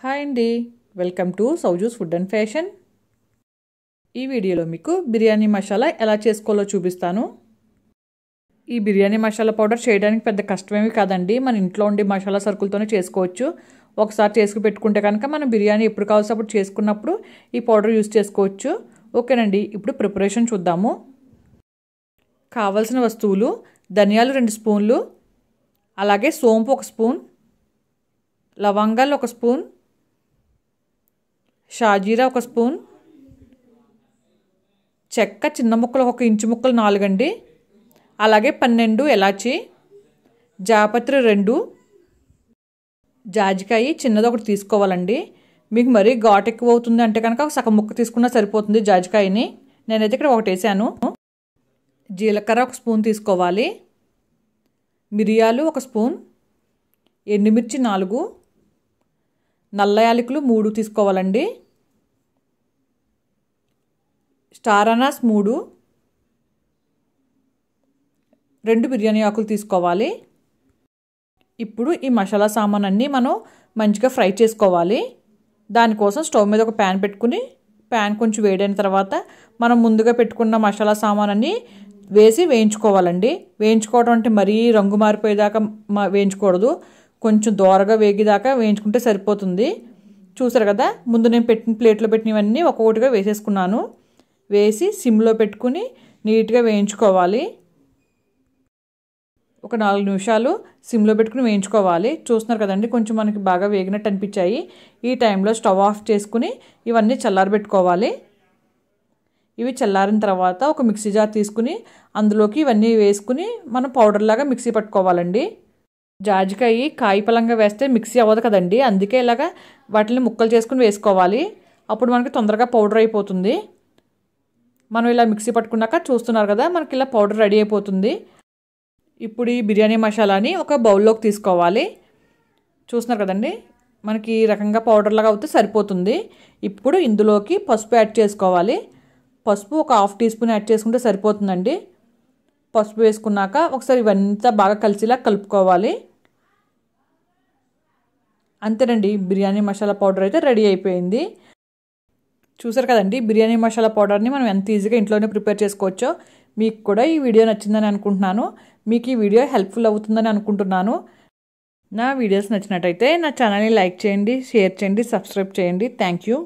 hi అండి welcome to సౌజూస్ food and fashion ఈ వీడియోలో మీకు బిర్యానీ మసాలా ఎలా చేసుకోవాలో చూపిస్తాను ఈ బిర్యానీ మసాలా పౌడర్ చేయడానికి పెద్ద కష్టమేమి కాదండి మన ఇంట్లో ఉండే మసాలా సరుకులతోనే చేసుకోవచ్చు ఒకసారి చేసుకు పెట్టుకుంటే కనుక మనం బిర్యానీ ఎప్పుడు కావాల్సి అప్పుడు చేసుకున్నప్పుడు ఈ పౌడర్ యూస్ చేసుకోవచ్చు ఓకేనండి ఇప్పుడు ప్రిపరేషన్ చూద్దాము కావలసిన వస్తువులు ధనియాలు రెండు స్పూన్లు అలాగే సోంపు ఒక స్పూన్ లవంగాలు ఒక స్పూన్ షాజీరా ఒక స్పూన్ చెక్క చిన్న ముక్కలు ఒక ఇంచు ముక్కలు నాలుగండి అలాగే పన్నెండు ఎలాచి జాపత్రి రెండు జాజికాయ చిన్నది ఒకటి తీసుకోవాలండి మీకు మరీ ఘాట్ ఎక్కువ అవుతుంది అంటే కనుక సగం ముక్క తీసుకున్నా సరిపోతుంది జాజికాయని నేనైతే ఇక్కడ ఒకటి వేసాను జీలకర్ర ఒక స్పూన్ తీసుకోవాలి మిరియాలు ఒక స్పూన్ ఎండుమిర్చి నాలుగు నల్ల యాలకులు మూడు తీసుకోవాలండి స్టార్ అనాస్ మూడు రెండు బిర్యానీ ఆకులు తీసుకోవాలి ఇప్పుడు ఈ మసాలా సామాన్ అన్నీ మనం మంచిగా ఫ్రై చేసుకోవాలి దానికోసం స్టవ్ మీద ఒక ప్యాన్ పెట్టుకుని ప్యాన్ కొంచెం వేడైన తర్వాత మనం ముందుగా పెట్టుకున్న మసాలా సామాన్ అన్నీ వేసి వేయించుకోవాలండి వేయించుకోవడం అంటే మరీ రంగు మారిపోయేదాకా వేయించకూడదు కొంచెం దోరగా వేగిదాకా వేయించుకుంటే సరిపోతుంది చూసారు కదా ముందు నేను పెట్టిన ప్లేట్లో పెట్టినవన్నీ ఒక్కొక్కటిగా వేసేసుకున్నాను వేసి సిమ్లో పెట్టుకుని నీట్గా వేయించుకోవాలి ఒక నాలుగు నిమిషాలు సిమ్లో పెట్టుకుని వేయించుకోవాలి చూస్తున్నారు కదండి కొంచెం మనకి బాగా వేగినట్టు అనిపించాయి ఈ టైంలో స్టవ్ ఆఫ్ చేసుకుని ఇవన్నీ చల్లారబెట్టుకోవాలి ఇవి చల్లారిన తర్వాత ఒక మిక్సీ జార్ తీసుకుని అందులోకి ఇవన్నీ వేసుకుని మనం పౌడర్లాగా మిక్సీ పట్టుకోవాలండి జాజికాయ కాయపలంగా వేస్తే మిక్సీ అవ్వదు కదండి అందుకే ఇలాగా వాటిని ముక్కలు చేసుకుని వేసుకోవాలి అప్పుడు మనకి తొందరగా పౌడర్ అయిపోతుంది మనం ఇలా మిక్సీ పట్టుకున్నాక చూస్తున్నారు కదా మనకి ఇలా పౌడర్ రెడీ అయిపోతుంది ఇప్పుడు ఈ బిర్యానీ మసాలాని ఒక బౌల్లోకి తీసుకోవాలి చూస్తున్నారు కదండి మనకి ఈ రకంగా పౌడర్లాగా అవుతే సరిపోతుంది ఇప్పుడు ఇందులోకి పసుపు యాడ్ చేసుకోవాలి పసుపు ఒక హాఫ్ టీ స్పూన్ యాడ్ చేసుకుంటే సరిపోతుందండి పసుపు వేసుకున్నాక ఒకసారి ఇవంతా బాగా కలిసిలా కలుపుకోవాలి అంతేనండి బిర్యానీ మసాలా పౌడర్ అయితే రెడీ అయిపోయింది చూసారు కదండి బిర్యానీ మసాలా పౌడర్ని మనం ఎంత ఈజీగా ఇంట్లోనే ప్రిపేర్ చేసుకోవచ్చో మీకు కూడా ఈ వీడియో నచ్చిందని అనుకుంటున్నాను మీకు ఈ వీడియో హెల్ప్ఫుల్ అవుతుందని అనుకుంటున్నాను నా వీడియోస్ నచ్చినట్టయితే నా ఛానల్ని లైక్ చేయండి షేర్ చేయండి సబ్స్క్రైబ్ చేయండి థ్యాంక్ యూ